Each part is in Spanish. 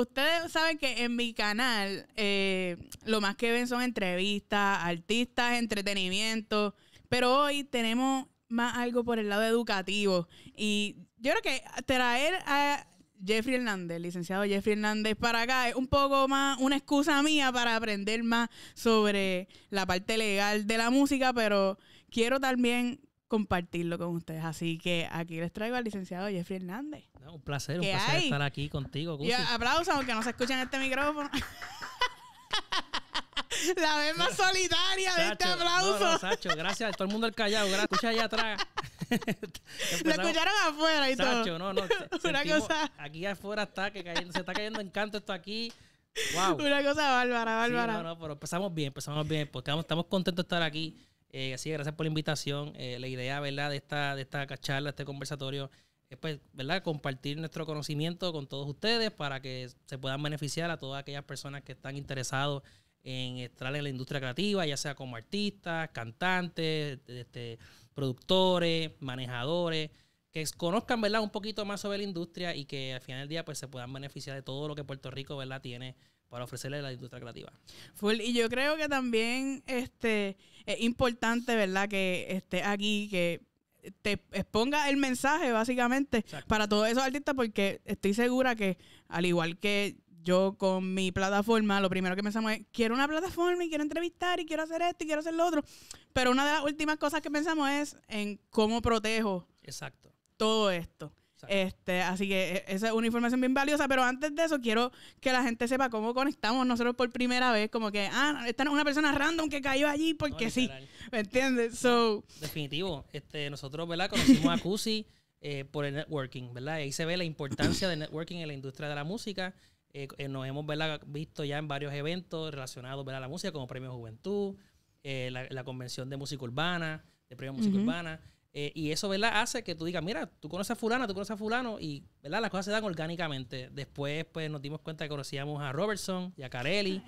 ustedes saben que en mi canal eh, lo más que ven son entrevistas, artistas, entretenimiento, pero hoy tenemos más algo por el lado educativo. Y yo creo que traer a Jeffrey Hernández, licenciado Jeffrey Hernández, para acá es un poco más una excusa mía para aprender más sobre la parte legal de la música, pero quiero también compartirlo con ustedes. Así que aquí les traigo al licenciado Jeffrey Hernández. un placer, un placer estar aquí contigo. Y aplausos, aunque no se escuchen este micrófono. La vez más solitaria de este aplauso. gracias. Todo el mundo el callado. Gracias. Escucha allá atrás. Lo escucharon afuera y todo. no, Una cosa. Aquí afuera está que se está cayendo encanto esto aquí. Wow. Una cosa bárbara, bárbara. no, no, pero empezamos bien, empezamos bien. estamos contentos de estar aquí. Eh, así gracias por la invitación. Eh, la idea, ¿verdad?, de esta, de esta charla, este conversatorio, es pues, ¿verdad?, compartir nuestro conocimiento con todos ustedes para que se puedan beneficiar a todas aquellas personas que están interesados en estar en la industria creativa, ya sea como artistas, cantantes, este, productores, manejadores, que conozcan, ¿verdad?, un poquito más sobre la industria y que al final del día, pues, se puedan beneficiar de todo lo que Puerto Rico, ¿verdad?, tiene para ofrecerle a la industria creativa. Full, y yo creo que también este, es importante, ¿verdad?, que esté aquí, que te exponga el mensaje, básicamente, para todos esos artistas, porque estoy segura que, al igual que yo con mi plataforma, lo primero que pensamos es, quiero una plataforma y quiero entrevistar y quiero hacer esto y quiero hacer lo otro. Pero una de las últimas cosas que pensamos es en cómo protejo Exacto. todo esto. Este, así que e, esa es una información bien valiosa, pero antes de eso quiero que la gente sepa cómo conectamos nosotros por primera vez, como que, ah, esta no es una persona random que cayó allí porque sí, ¿me entiendes? So, Definitivo, este, nosotros, ¿verdad? Conocimos a Cusi eh, por el networking, ¿verdad? Ahí se ve la importancia del networking en la industria de la música. Eh, eh, nos hemos visto ya en varios eventos relacionados ¿verdad? a la música, como Premio Juventud, la, Convención de Música Urbana, de Premio Música Urbana. Eh, y eso, ¿verdad? Hace que tú digas, mira, tú conoces a fulana, tú conoces a fulano, y, ¿verdad? Las cosas se dan orgánicamente. Después, pues, nos dimos cuenta que conocíamos a Robertson y a Carelli,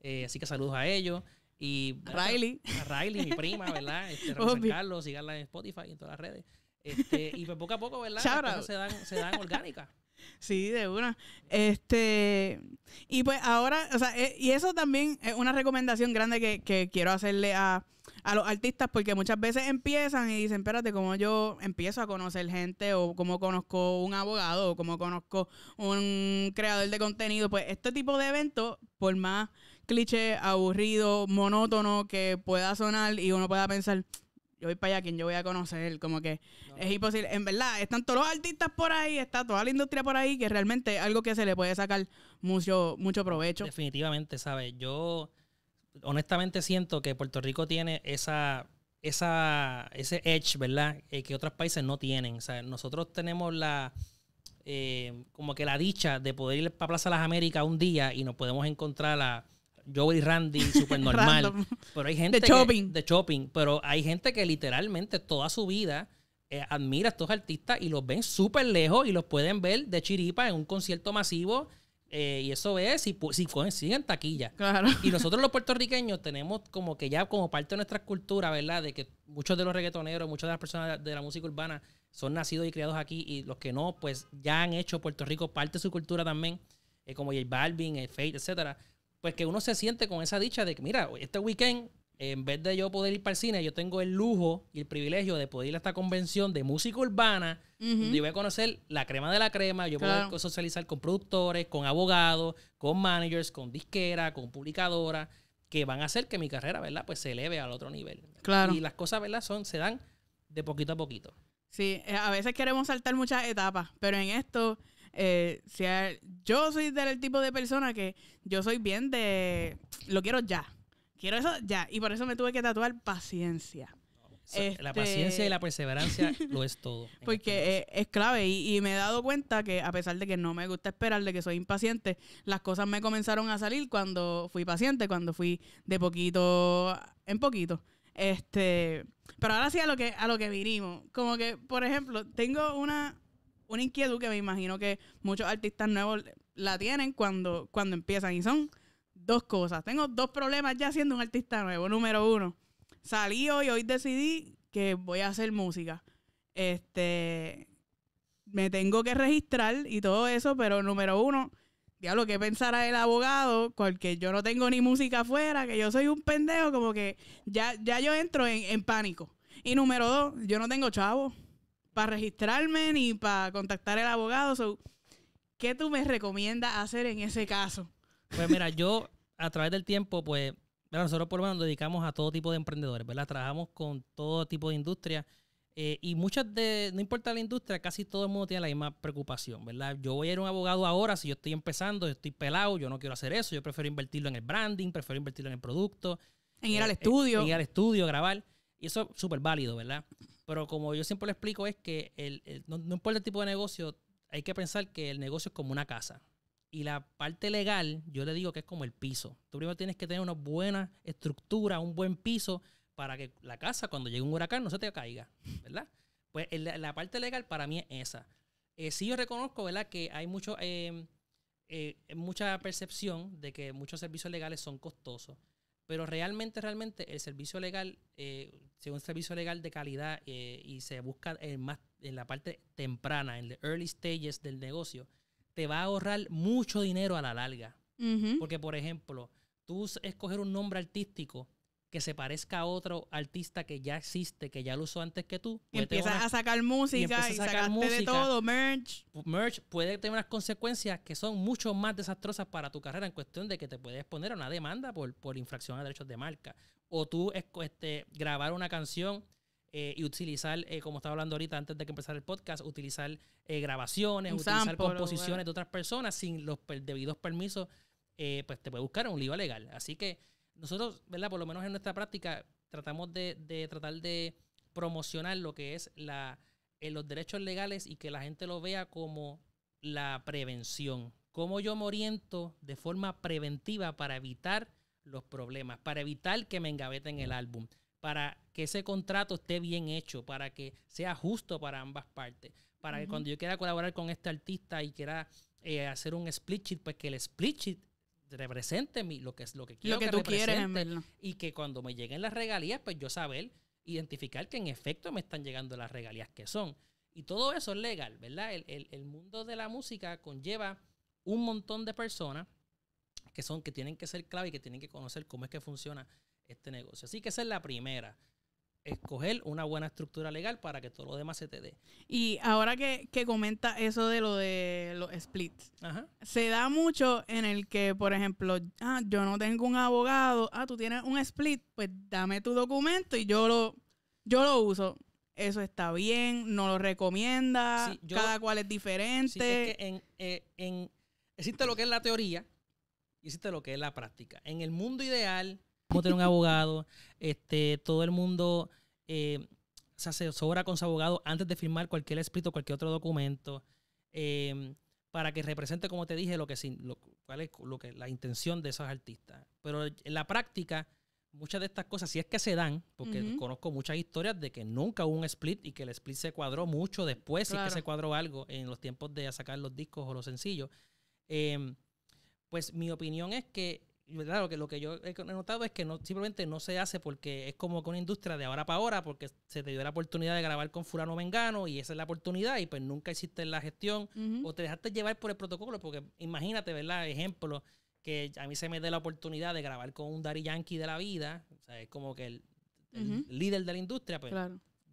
eh, así que saludos a ellos. Y, a Riley. A Riley, mi prima, ¿verdad? Este, Carlos, síganla en Spotify y en todas las redes. Este, y pues poco a poco, ¿verdad? Las cosas se dan, se dan orgánicas. Sí, de una. Este, y pues ahora, o sea, eh, y eso también es una recomendación grande que, que quiero hacerle a, a los artistas porque muchas veces empiezan y dicen, espérate, como yo empiezo a conocer gente o como conozco un abogado o como conozco un creador de contenido? Pues este tipo de eventos, por más cliché, aburrido, monótono que pueda sonar y uno pueda pensar, yo voy para allá, quien yo voy a conocer, como que es imposible. En verdad, están todos los artistas por ahí, está toda la industria por ahí, que realmente es algo que se le puede sacar mucho, mucho provecho. Definitivamente, ¿sabes? Yo honestamente siento que Puerto Rico tiene esa, esa, ese edge, ¿verdad? Eh, que otros países no tienen. O sea, nosotros tenemos la... Eh, como que la dicha de poder ir para Plaza Las Américas un día y nos podemos encontrar a Joey Randy super normal. pero hay gente de shopping. De shopping. Pero hay gente que literalmente toda su vida eh, admira a estos artistas y los ven súper lejos y los pueden ver de chiripa en un concierto masivo eh, y eso es si, si consiguen taquilla. Y nosotros los puertorriqueños tenemos como que ya como parte de nuestra cultura, ¿verdad? De que muchos de los reggaetoneros, muchas de las personas de la música urbana son nacidos y criados aquí y los que no, pues ya han hecho Puerto Rico parte de su cultura también, eh, como el Balvin, el eh, Fate, etcétera. Pues que uno se siente con esa dicha de que, mira, este weekend en vez de yo poder ir para el cine, yo tengo el lujo y el privilegio de poder ir a esta convención de música urbana, yo voy a conocer la crema de la crema, yo puedo socializar con productores, con abogados, con managers, con disquera, con publicadora, que van a hacer que mi carrera, ¿verdad? Pues se eleve al otro nivel. Y las cosas, ¿verdad? Son, se dan de poquito a poquito. Sí, eh, a veces queremos saltar muchas etapas, pero en esto, eh, yo soy del tipo de persona que yo soy bien de, lo quiero ya quiero eso ya. Y por eso me tuve que tatuar paciencia. La este, paciencia y la perseverancia lo es todo. Porque este es, clave y, me he dado cuenta que a pesar de que no me gusta esperar, de que soy impaciente, las cosas me comenzaron a salir cuando fui paciente, cuando fui de poquito en poquito. Este, pero ahora sí a lo que a lo que vinimos. Como que, por ejemplo, tengo una, una inquietud que me imagino que muchos artistas nuevos la tienen cuando, cuando empiezan y son dos cosas. Tengo dos problemas ya siendo un artista nuevo. Número uno, salí hoy, hoy decidí que voy a hacer música. Este, me tengo que registrar y todo eso, pero número uno, diablo, ¿qué pensará el abogado? Porque yo no tengo ni música afuera, que yo soy un pendejo, como que ya, ya yo entro en, pánico. Y número dos, yo no tengo chavo para registrarme ni para contactar al abogado. ¿Qué tú me recomiendas hacer en ese caso? Pues mira, yo a través del tiempo, pues, nosotros por lo menos nos dedicamos a todo tipo de emprendedores, ¿verdad? Trabajamos con todo tipo de industria. Eh, y muchas de, no importa la industria, casi todo el mundo tiene la misma preocupación, ¿verdad? Yo voy a ir a un abogado ahora, si yo estoy empezando, estoy pelado, yo no quiero hacer eso, yo prefiero invertirlo en el branding, prefiero invertirlo en el producto. En ir eh, al eh, estudio. En, ir al estudio, grabar. Y eso es súper válido, ¿verdad? Pero como yo siempre le explico, es que el, no, importa el tipo de negocio, hay que pensar que el negocio es como una casa. Y la parte legal, yo le digo que es como el piso. Tú primero tienes que tener una buena estructura, un buen piso para que la casa cuando llegue un huracán no se te caiga, ¿verdad? Pues la, parte legal para mí es esa. Eh, sí yo reconozco, ¿verdad? Que hay mucho, eh, eh, mucha percepción de que muchos servicios legales son costosos. Pero realmente, realmente, el servicio legal, si un servicio legal de calidad y se busca en, más, en la parte temprana, en the early stages del negocio, te va a ahorrar mucho dinero a la larga. Porque, por ejemplo, tú escoger un nombre artístico que se parezca a otro artista que ya existe, que ya lo usó antes que tú. Y empiezas a sacar música y, a sacar música, de todo, merch. Merch puede tener unas consecuencias que son mucho más desastrosas para tu carrera en cuestión de que te puedes poner a una demanda por, por infracción a derechos de marca. O tú este, grabar una canción eh, y utilizar, eh, como estaba hablando ahorita antes de que empezara el podcast, utilizar eh, grabaciones, utilizar composiciones de otras personas sin los debidos permisos, pues te puede buscar un lío legal. Así que nosotros, ¿verdad? Por lo menos en nuestra práctica, tratamos de, tratar de promocionar lo que es la, los derechos legales y que la gente lo vea como la prevención. Cómo yo me oriento de forma preventiva para evitar los problemas, para evitar que me engaveten el álbum para que ese contrato esté bien hecho, para que sea justo para ambas partes, para que cuando yo quiera colaborar con este artista y quiera eh, hacer un split sheet, pues que el split sheet represente mi, lo que es lo que quiero lo que, y que cuando me lleguen las regalías, pues yo saber identificar que en efecto me están llegando las regalías que son. Y todo eso es legal, ¿verdad? El, el mundo de la música conlleva un montón de personas que son, que tienen que ser clave y que tienen que conocer cómo es que funciona este negocio. Así que esa es la primera. Escoger una buena estructura legal para que todo lo demás se te dé. Y ahora que, comenta eso de lo de los splits, se da mucho en el que, por ejemplo, ah, yo no tengo un abogado, ah, tú tienes un split, pues dame tu documento y yo lo, yo lo uso eso está bien, no lo recomienda, cada cual es diferente. Eh, en, existe lo que es la teoría, hiciste lo que es la práctica. En el mundo ideal, como tener un abogado, este, todo el mundo eh, se asesora con su abogado antes de firmar cualquier split o cualquier otro documento, em, para que represente, como te dije, lo que, cuál es lo que, la intención de esos artistas. Pero en la práctica, muchas de estas cosas, si es que se dan, porque conozco muchas historias de que nunca hubo un split y que el split se cuadró mucho después, si que se cuadró algo en los tiempos de sacar los discos o los sencillos. Em, pues mi opinión es que, ¿verdad? Lo que, lo que yo he notado es que no, simplemente no se hace porque es como con una industria de ahora para ahora, porque se te dio la oportunidad de grabar con fulano Mengano, y esa es la oportunidad y pues nunca hiciste la gestión o te dejaste llevar por el protocolo, porque imagínate, ¿verdad? Ejemplo, que a mí se me dé la oportunidad de grabar con un Dari Yankee de la vida, o sea, es como que el, líder de la industria, pues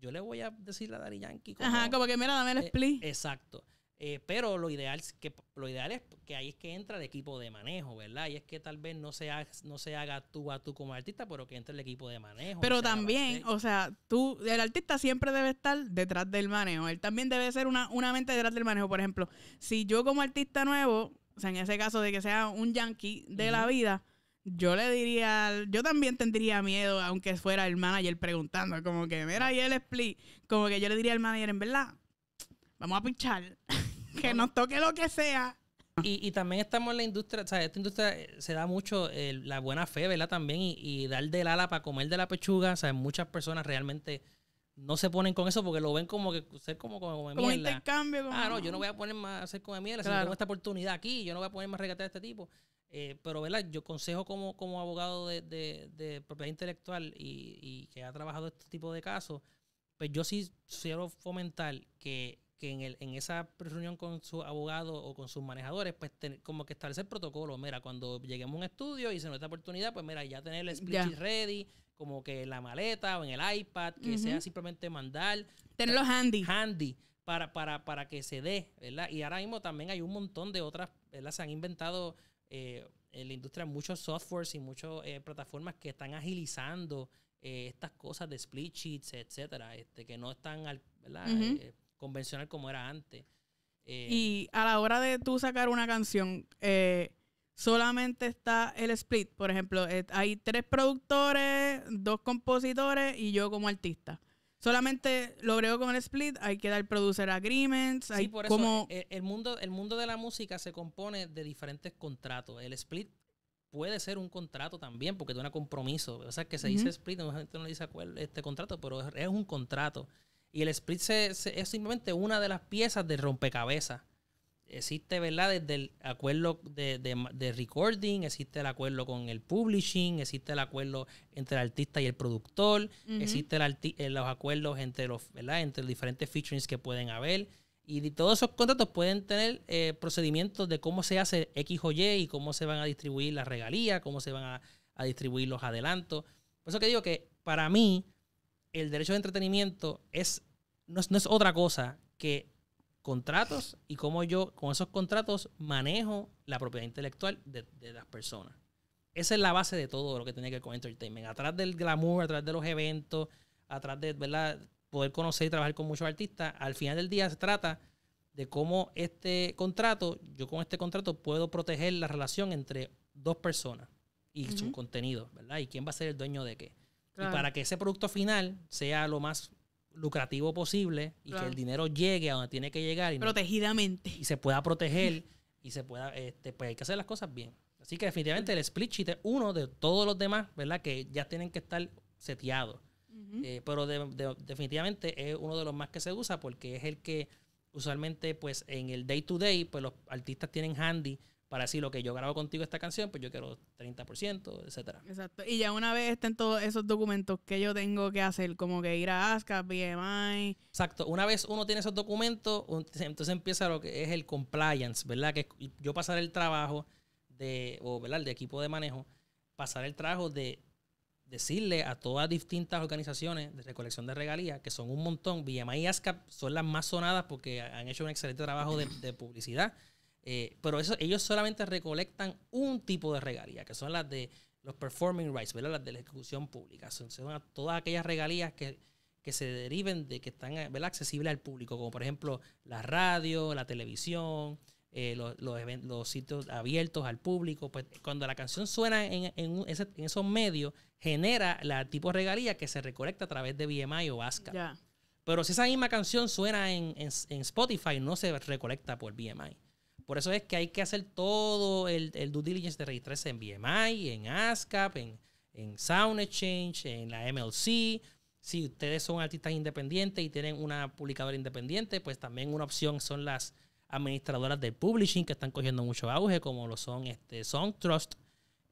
yo le voy a decir a Dari Yankee. Como, Ajá, como que mira, dame el eh, split. exacto. Eh, pero lo ideal, es que, lo ideal es que ahí es que entra el equipo de manejo, ¿verdad? Y es que tal vez no se, haga, no se haga tú a tú como artista, pero que entre el equipo de manejo. Pero también, o sea, tú, el artista siempre debe estar detrás del manejo. Él también debe ser una, una mente detrás del manejo. Por ejemplo, si yo como artista nuevo, o sea, en ese caso de que sea un yankee de la vida, yo le diría, yo también tendría miedo, aunque fuera el manager preguntando, como que, mira, y el split, como que yo le diría al manager, en verdad, vamos a pinchar que nos toque lo que sea. Y, también estamos en la industria, o sea, esta industria eh, se da mucho eh, la buena fe, ¿verdad? También y, dar del ala para comer de la pechuga, o sea, muchas personas realmente no se ponen con eso porque lo ven como que ser como como, como intercambio. Ah, no, yo no voy a poner más hacer como mierda, tengo esta oportunidad aquí, yo no voy a poner más regatear este tipo. Eh, pero, ¿verdad? Yo consejo como, como abogado de, propiedad intelectual y, y, que ha trabajado este tipo de casos, pues yo sí quiero fomentar que que en, el, en esa reunión con su abogado o con sus manejadores, pues como que establecer protocolo. Mira, cuando lleguemos a un estudio y se nos da oportunidad, pues mira, ya tener el split sheet ready, como que en la maleta o en el iPad, que sea simplemente mandar. Tenerlo handy. Handy. Para, para, para que se dé, ¿verdad? Y ahora mismo también hay un montón de otras, ¿verdad? Se han inventado eh, en la industria muchos softwares y muchas eh, plataformas que están agilizando eh, estas cosas de split sheets, etcétera, este, que no están, ¿verdad? convencional como era antes. Eh, y a la hora de tú sacar una canción, eh, solamente está el split. Por ejemplo, eh, hay tres productores, dos compositores y yo como artista. Solamente creo con el split, hay que dar producer agreements, hay por eso, El, mundo, el mundo de la música se compone de diferentes contratos. El split puede ser un contrato también porque es un compromiso. O sea, que se dice split normalmente split, no, gente no dice este contrato, pero es un contrato. Y el split es simplemente una de las piezas del rompecabezas. Existe, ¿verdad? Desde el acuerdo de, recording, existe el acuerdo con el publishing, existe el acuerdo entre el artista y el productor, existe eh, los acuerdos entre los, Entre diferentes featurings que pueden haber. Y todos esos contratos pueden tener eh, procedimientos de cómo se hace X o Y y cómo se van a distribuir las regalías, cómo se van a, a distribuir los adelantos. Por eso que digo que para mí, el derecho de entretenimiento es no, es, otra cosa que contratos y cómo yo con esos contratos manejo la propiedad intelectual de, las personas. Esa es la base de todo lo que tiene que ver con entertainment. Atrás del glamour, atrás de los eventos, atrás de ¿verdad? poder conocer y trabajar con muchos artistas, al final del día se trata de cómo este contrato, yo con este contrato puedo proteger la relación entre dos personas y su contenido, ¿verdad? Y quién va a ser el dueño de qué. Y para que ese producto final sea lo más lucrativo posible y que el dinero llegue a donde tiene que llegar. Y Protegidamente. y se pueda proteger y se pueda, este, pues hay que hacer las cosas bien. Así que definitivamente el split sheet es uno de todos los demás, ¿verdad? Que ya tienen que estar seteados. Eh, pero definitivamente es uno de los más que se usa porque es el que usualmente pues en el day to day pues los artistas tienen handy para decir lo que yo grabo contigo esta canción, pues yo quiero 30%, etcétera. Exacto. Y ya una vez estén todos esos documentos que yo tengo que hacer, como que ir a ASCAP, BMI. Exacto. Una vez uno tiene esos documentos, entonces empieza lo que es el compliance, ¿verdad? Que yo pasar el trabajo de, o ¿verdad? de equipo de manejo, pasar el trabajo de decirle a todas distintas organizaciones de recolección de regalías, que son un montón, BMI y ASCAP son las más sonadas porque han hecho un excelente trabajo de publicidad eh, pero eso, ellos solamente recolectan un tipo de regalías, que son las de los performing rights, ¿verdad? las de la ejecución pública. Son, todas aquellas regalías que, se deriven de que están accesibles al público, como por ejemplo la radio, la televisión, eh, los, sitios abiertos al público. Pues cuando la canción suena en, esos medios, genera la tipo de regalía que se recolecta a través de BMI o ASCAP, Pero si esa misma canción suena en, en Spotify, no se recolecta por BMI. Por eso es que hay que hacer todo el, due diligence de registrarse en BMI, en ASCAP, en, en Sound Exchange, en la MLC. Si ustedes son artistas independientes y tienen una publicadora independiente, pues también una opción son las administradoras de publishing que están cogiendo mucho auge, como lo son este SongTrust,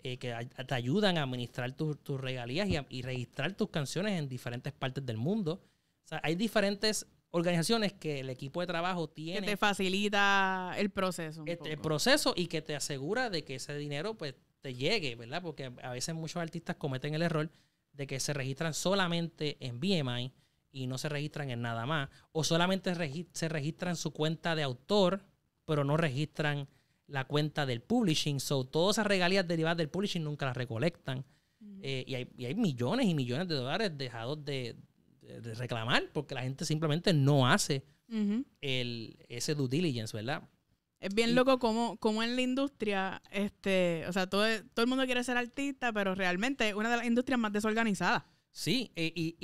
eh, que te ayudan a administrar tus regalías y, y, registrar tus canciones en diferentes partes del mundo. O sea, hay diferentes organizaciones que el equipo de trabajo tiene. Que te facilita el proceso. Este, el proceso y que te asegura de que ese dinero pues te llegue, ¿verdad? Porque a veces muchos artistas cometen el error de que se registran solamente en BMI y no se registran en nada más. O solamente se registran su cuenta de autor, pero no registran la cuenta del publishing. So, todas esas regalías derivadas del publishing nunca las recolectan. Eh, y, hay, y, hay, millones y millones de dólares dejados de, reclamar porque la gente simplemente no hace el, ese due diligence, ¿verdad? Es bien loco como, como en la industria, este, o sea, todo, todo el mundo quiere ser artista, pero realmente es una de las industrias más desorganizadas. Sí, eh, y,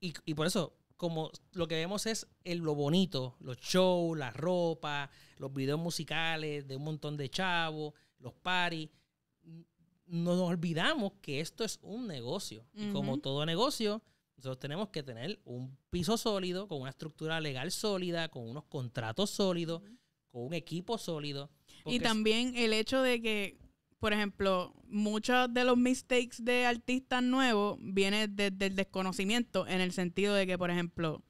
y, y por eso, como lo que vemos es lo bonito, los shows, la ropa, los videos musicales de un montón de chavos, los paris, nos olvidamos que esto es un negocio. Y como todo negocio, nosotros tenemos que tener un piso sólido, con una estructura legal sólida, con unos contratos sólidos, con un equipo sólido. Y también el hecho de que, por ejemplo, muchos de los mistakes de artistas nuevos vienen desde el desconocimiento, en el sentido de que, por ejemplo,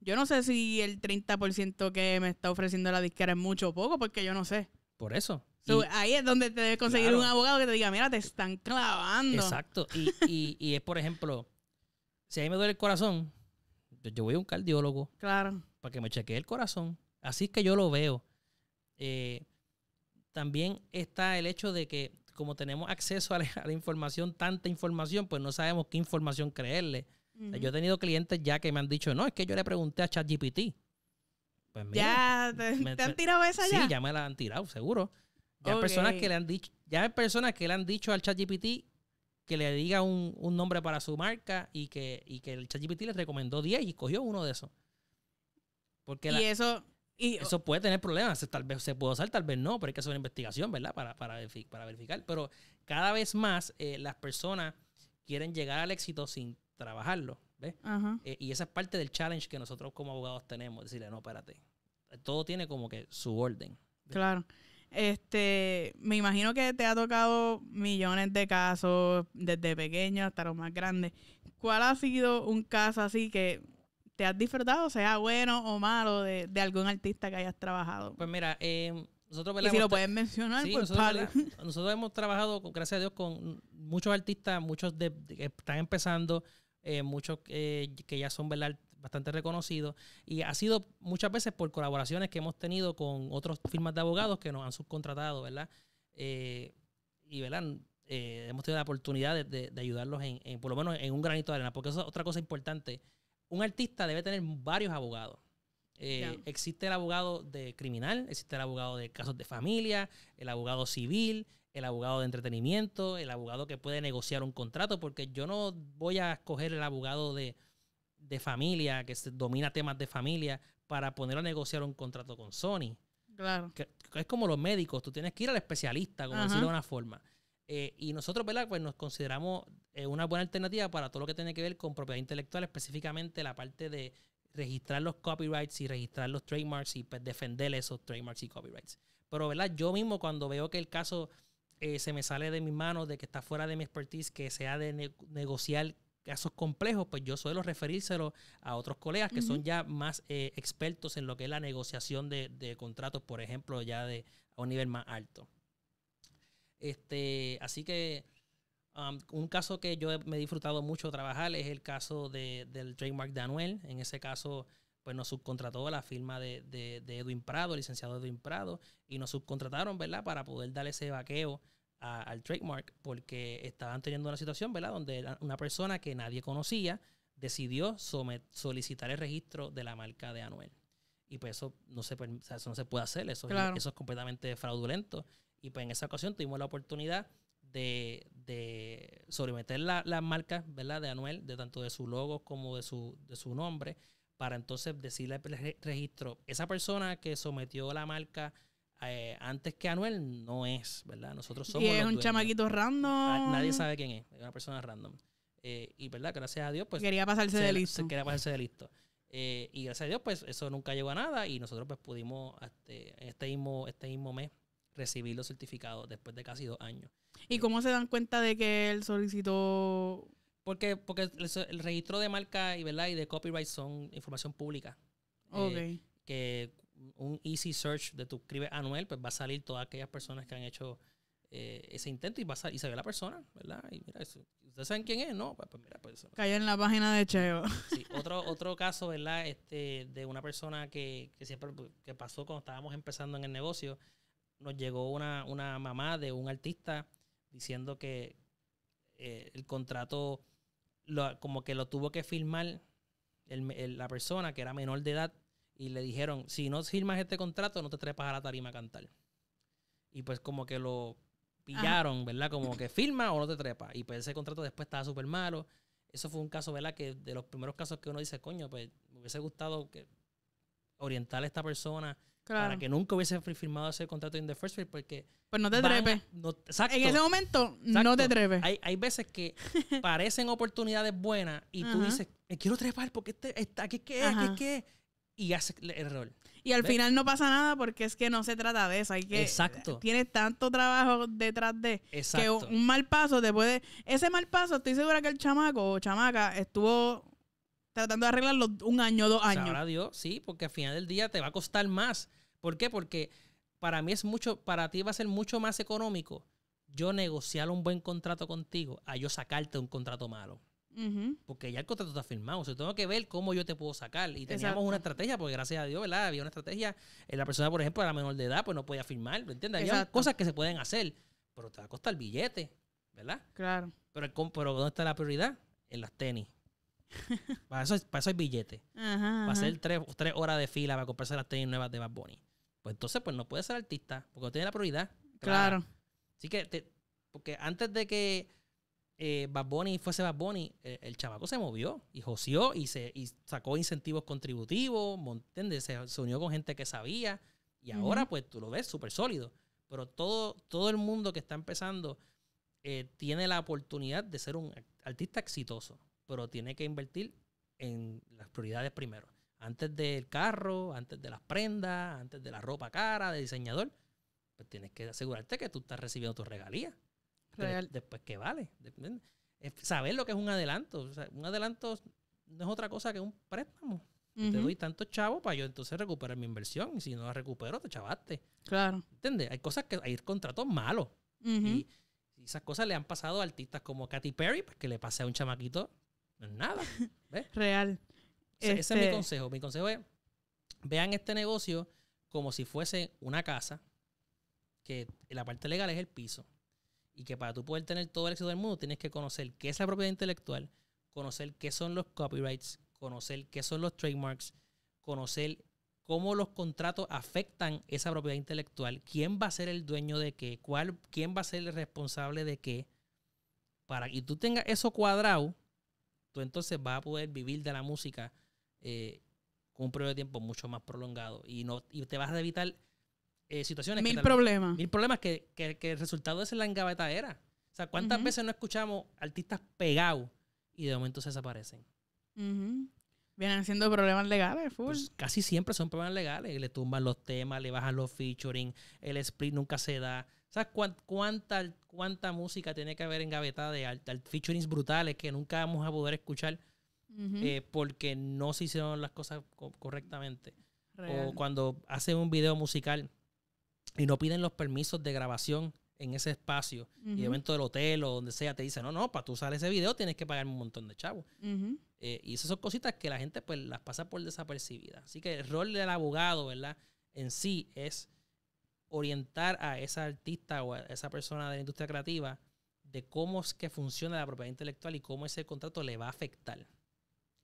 yo no sé si el 30% que me está ofreciendo la disquera es mucho o poco, porque yo no sé. Por eso. ahí es donde te debes conseguir un abogado que te diga, mira, te están clavando. Exacto. Y, y, y es, por ejemplo, si a mí me duele el corazón, yo voy a un cardiólogo. Claro. Para que me chequee el corazón. Así es que yo lo veo. Eh, también está el hecho de que como tenemos acceso a la, información, tanta información, pues no sabemos qué información creerle. yo he tenido clientes ya que me han dicho, no, es que yo le pregunté a ChatGPT. Pues mira, ya, te, han tirado esa ya. Sí, ya me la han tirado, seguro. Ya personas que le han dicho, ya hay personas que le han dicho al ChatGPT que le diga un, un, nombre para su marca y que, y que el ChatGPT les recomendó 10 y cogió uno de esos. Porque y eso. Y, eso puede tener problemas. Tal vez se puede usar, tal vez no, pero hay que hacer una investigación, ¿verdad? Para, para, para verificar. Pero cada vez más eh, las personas quieren llegar al éxito sin trabajarlo. ¿ves? Eh, y esa es parte del challenge que nosotros como abogados tenemos. Decirle, no, espérate. Todo tiene como que su orden. Claro. Este, me imagino que te ha tocado millones de casos, desde pequeños hasta los más grandes. ¿Cuál ha sido un caso así que te has disfrutado, sea bueno o malo, de, algún artista que hayas trabajado? Pues mira, eh, nosotros ¿Y si lo puedes mencionar, pues nosotros, hemos trabajado, gracias a Dios, con muchos artistas, muchos de, que están empezando, eh, muchos eh, que ya son ¿verdad? bastante reconocido y ha sido muchas veces por colaboraciones que hemos tenido con otras firmas de abogados que nos han subcontratado, ¿verdad? Eh, y, ¿verdad? Eh, hemos tenido la oportunidad de, ayudarlos en, por lo menos en un granito de arena, porque eso es otra cosa importante. Un artista debe tener varios abogados. Eh, existe el abogado de criminal, existe el abogado de casos de familia, el abogado civil, el abogado de entretenimiento, el abogado que puede negociar un contrato, porque yo no voy a escoger el abogado de, de familia, que se domina temas de familia, para poner a negociar un contrato con Sony. Claro. es como los médicos, tú tienes que ir al especialista, como decirlo de una forma. Eh, y nosotros, ¿verdad? Pues nos consideramos eh, una buena alternativa para todo lo que tiene que ver con propiedad intelectual, específicamente la parte de registrar los copyrights y registrar los trademarks y pues, defender esos trademarks y copyrights. Pero, ¿verdad? Yo mismo cuando veo que el caso eh, se me sale de mis manos, de que está fuera de mi expertise, que sea de negociar casos complejos, pues yo suelo referírselo a otros colegas que son ya más eh, expertos en lo que es la negociación de, contratos, por ejemplo, ya de a un nivel más alto. Este, así que um, un caso que yo me he disfrutado mucho trabajar es el caso del trademark de Anuel. En ese caso, pues nos subcontrató la firma de, Edwin Prado, el licenciado Edwin Prado, y nos subcontrataron, ¿verdad?, para poder darle ese vaqueo al trademark porque estaban teniendo una situación, ¿verdad? Donde una persona que nadie conocía decidió solicitar el registro de la marca de Anuel. Y pues eso no se, no se puede hacer, eso, es, eso es completamente fraudulento. Y pues en esa ocasión tuvimos la oportunidad de, de sobremeter las la marcas, ¿verdad? De Anuel, de tanto de su logo como de su, de su nombre, para entonces decirle el registro. Esa persona que sometió la marca eh, antes que Anuel no es, ¿verdad? Nosotros somos. Y es un chamaquito ah, random. nadie sabe quién es, es una persona random. Eh, y, ¿verdad? Gracias a Dios, pues. Quería pasarse de listo. quería pasarse de listo. Eh, y gracias a Dios, pues eso nunca llegó a nada y nosotros, pues pudimos, este, este, mismo, este mismo mes, recibir los certificados después de casi dos años. ¿Y cómo se dan cuenta de que él solicitó.? Porque, porque el, registro de marca y, ¿verdad? y de copyright son información pública. Ok. que un easy search de tu escribes Anuel, pues va a salir todas aquellas personas que han hecho eh, ese intento y, va a se ve la persona, ¿verdad? Y mira, ustedes saben quién es, ¿no? Pues, pues mira, pues, Cayó en la página de Cheo. Sí, otro, otro caso, ¿verdad? Este, de una persona que, siempre pues, que pasó cuando estábamos empezando en el negocio, nos llegó una, una mamá de un artista diciendo que eh, el contrato como que lo tuvo que firmar la persona que era menor de edad y le dijeron, si no firmas este contrato, no te trepas a la tarima a cantar. Y pues como que lo pillaron, ¿verdad? Como que firma o no te trepa. Y pues ese contrato después estaba súper malo. Eso fue un caso, ¿verdad? Que de los primeros casos que uno dice, coño, pues me hubiese gustado que orientar a esta persona para que nunca hubiese firmado ese contrato in the first place porque... Pues no te trepes. No, en ese momento no te trepes. Hay, veces que parecen oportunidades buenas y tú dices, me quiero trepar porque este, aquí es que es, aquí es que es y hace el error. Y al final no pasa nada porque es que no se trata de eso. Hay Exacto. tienes tanto trabajo detrás de Exacto. que un mal paso te puede. Ese mal paso, estoy segura que el chamaco o chamaca estuvo tratando de arreglarlo un año, dos años. ahora Dios, sí, porque al final del día te va a costar más. ¿Por qué? Porque para mí es mucho, para ti va a ser mucho más económico yo negociar un buen contrato contigo a yo sacarte un contrato malo. Porque ya el contrato está firmado. O sea, tengo que ver cómo yo te puedo sacar. Y teníamos una estrategia, porque gracias a Dios, ¿verdad? Había una estrategia. Eh, la persona, por ejemplo, la menor de edad, pues no podía firmar, ¿me entiendes? Había cosas que se pueden hacer, pero te va a costar el billete, ¿verdad? Claro. Pero, el, ¿dónde está la prioridad? En las tenis. para, eso, para eso hay billete. Ajá, a hacer tres, tres, horas de fila para comprarse las tenis nuevas de Bad Bunny. Pues entonces, pues no puede ser artista, porque no tiene la prioridad. Claro. Así que, porque antes de que eh, Bad Bunny fuese Bad Bunny, eh, el chabaco se movió y joció y, se, sacó incentivos contributivos, Se, unió con gente que sabía y ahora pues tú lo ves súper sólido. Pero todo, todo el mundo que está empezando eh, tiene la oportunidad de ser un artista exitoso, pero tiene que invertir en las prioridades primero. Antes del carro, antes de las prendas, antes de la ropa cara, de diseñador, pues tienes que asegurarte que tú estás recibiendo tus regalías después que vale. Eh, saber lo que es un adelanto. un adelanto no es otra cosa que un préstamo. Te doy tanto chavo para yo entonces recuperar mi inversión. Y si no la recupero, te chavaste. Claro. ¿Entiendes? Hay cosas que hay contratos malos. y, esas cosas le han pasado a artistas como Katy Perry, pues, que le pase a un chamaquito, no es nada. Real. Ese es mi este consejo. Mi consejo es, vean este negocio como si fuese una casa, que la parte legal es el piso y que para tú poder tener todo el éxito del mundo tienes que conocer qué es la propiedad intelectual, conocer qué son los copyrights, conocer qué son los trademarks, conocer cómo los contratos afectan esa propiedad intelectual, quién va a ser el dueño de qué, cuál, quién va a ser el responsable de qué. Para que tú tengas eso cuadrado, tú entonces vas a poder vivir de la música eh, con un periodo de tiempo mucho más prolongado y, no, y te vas a evitar eh, situaciones. Mil problemas. Mil problemas que, el resultado es la engavetadera. O sea, ¿cuántas veces no escuchamos artistas pegados y de momento se desaparecen? Vienen siendo problemas legales, pues, casi siempre son problemas legales. Le tumban los temas, le bajan los featuring, el split nunca se da. ¿Sabes cuánta, cuánta música tiene que haber engavetada de alt, featurings brutales que nunca vamos a poder escuchar eh, porque no se hicieron las cosas correctamente? O cuando hacen un video musical y no piden los permisos de grabación en ese espacio y evento del hotel o donde sea te dicen, no, no, para tú usar ese video tienes que pagarme un montón de chavos. Eh, y esas son cositas que la gente pues las pasa por desapercibidas. Así que el rol del abogado, ¿verdad? En sí es orientar a esa artista o a esa persona de la industria creativa de cómo es que funciona la propiedad intelectual y cómo ese contrato le va a afectar.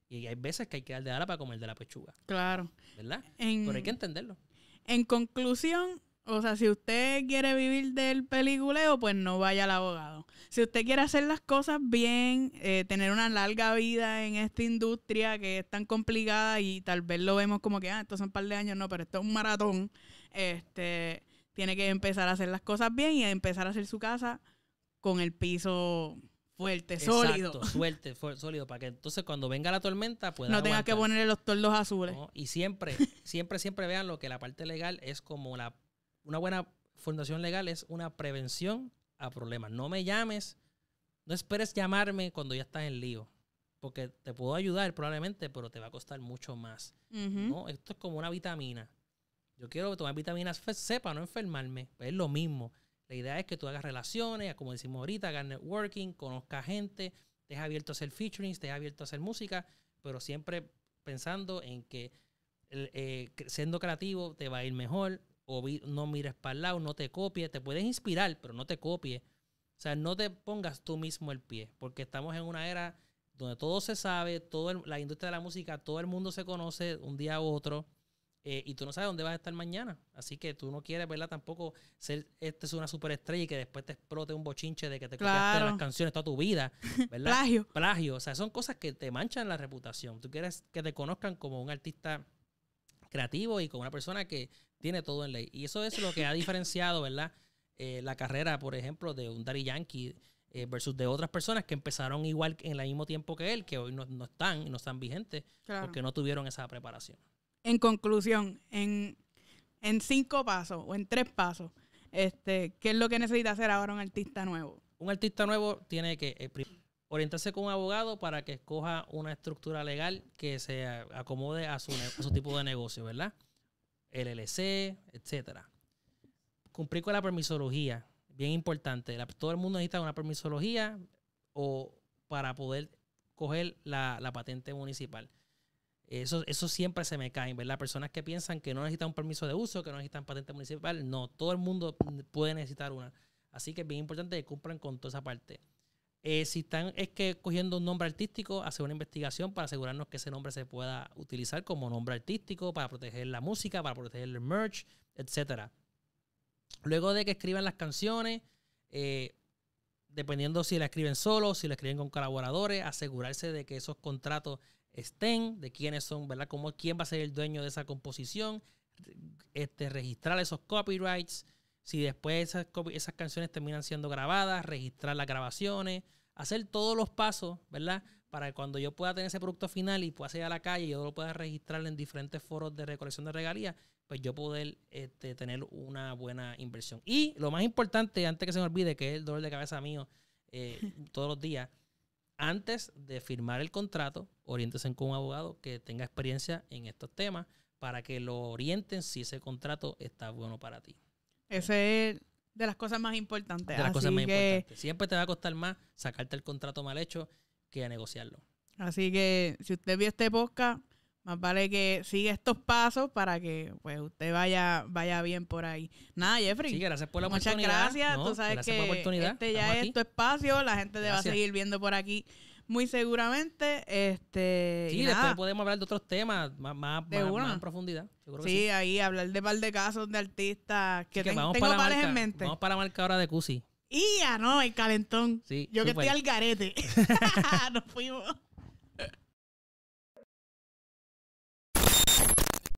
Y hay veces que hay que dar de ala para comer de la pechuga. Claro. ¿Verdad? Pero hay que entenderlo. En conclusión, o sea, si usted quiere vivir del peliculeo, pues no vaya al abogado. Si usted quiere hacer las cosas bien, eh, tener una larga vida en esta industria que es tan complicada y tal vez lo vemos como que, ah, esto son un par de años, no, pero esto es un maratón. Este, tiene que empezar a hacer las cosas bien y empezar a hacer su casa con el piso fuerte, sólido. Fuerte, sólido, para que entonces cuando venga la tormenta pueda No tenga que ponerle los tordos azules. Y siempre, siempre, siempre vean lo que la parte legal es como la una buena fundación legal es una prevención a problemas. No me llames, no esperes llamarme cuando ya estás en lío, porque te puedo ayudar probablemente, pero te va a costar mucho más. Esto es como una vitamina. Yo quiero tomar vitaminas C para no enfermarme, es lo mismo. La idea es que tú hagas relaciones, como decimos ahorita, hagas networking, conozca gente, estés abierto a hacer featuring, estés abierto a hacer música, pero siempre pensando en que eh, siendo creativo te va a ir mejor, o no mires para el lado, no te copies, te puedes inspirar, pero no te copies. O sea, no te pongas tú mismo el pie, porque estamos en una era donde todo se sabe, todo la industria de la música, todo el mundo se conoce un día u otro, eh, y tú no sabes dónde vas a estar mañana. Así que tú no quieres, ¿verdad? Tampoco ser este es una superestrella y que después te explote un bochinche de que te claro. copiaste las canciones toda tu vida, ¿verdad? Plagio. Plagio. O sea, son cosas que te manchan la reputación. Tú quieres que te conozcan como un artista creativo y con una persona que tiene todo en ley. Y eso es lo que ha diferenciado, ¿verdad? Eh, la carrera, por ejemplo, de un Daddy Yankee eh, versus de otras personas que empezaron igual en el mismo tiempo que él, que hoy no, no están, no están vigentes, porque no tuvieron esa preparación. En conclusión, en, en cinco pasos o en tres pasos, este, ¿qué es lo que necesita hacer ahora un artista nuevo? Un artista nuevo tiene que... Eh, orientarse con un abogado para que escoja una estructura legal que se acomode a su, tipo de negocio, ¿verdad? LLC, etcétera. Cumplir con la permisología, bien importante. todo el mundo necesita una permisología o para poder coger la, patente municipal. Eso, eso, siempre se me cae, ¿verdad? Personas que piensan que no necesitan un permiso de uso, que no necesitan patente municipal. No, todo el mundo puede necesitar una. Así que es bien importante que cumplan con toda esa parte. Eh, si están es que cogiendo un nombre artístico, hacer una investigación para asegurarnos que ese nombre se pueda utilizar como nombre artístico, para proteger la música, para proteger el merch, etc. Luego de que escriban las canciones, eh, dependiendo si la escriben solo, si la escriben con colaboradores, asegurarse de que esos contratos estén, de quiénes son, ¿verdad? Como quién va a ser el dueño de esa composición, este, registrar esos copyrights, si después esas, esas canciones terminan siendo grabadas, registrar las grabaciones, hacer todos los pasos, ¿verdad? Para que cuando yo pueda tener ese producto final y pueda salir a la calle, y yo lo pueda registrar en diferentes foros de recolección de regalías, pues yo poder este, tener una buena inversión. Y lo más importante, antes que se me olvide, que es el dolor de cabeza mío eh, todos los días, antes de firmar el contrato, oriéntese con un abogado que tenga experiencia en estos temas para que lo orienten si ese contrato está bueno para ti. Ese es de las cosas más importantes. De las cosas más importantes. Siempre te va a costar más sacarte el contrato mal hecho que negociarlo. Así que si usted vio este podcast, más vale que siga estos pasos para que pues usted vaya vaya bien por ahí. Nada, Jeffrey. Sí, gracias por la muchas oportunidad. gracias. Tú sabes que este ya es tu espacio. La gente te va a seguir viendo por aquí muy seguramente. Este, sí, y después podemos hablar de otros temas más, más, en profundidad. sí, ahí hablar de par de casos de artistas que, tengo en mente. Vamos para la marca ahora de Cusi. Y no, el calentón. Yo que estoy al garete. Nos fuimos.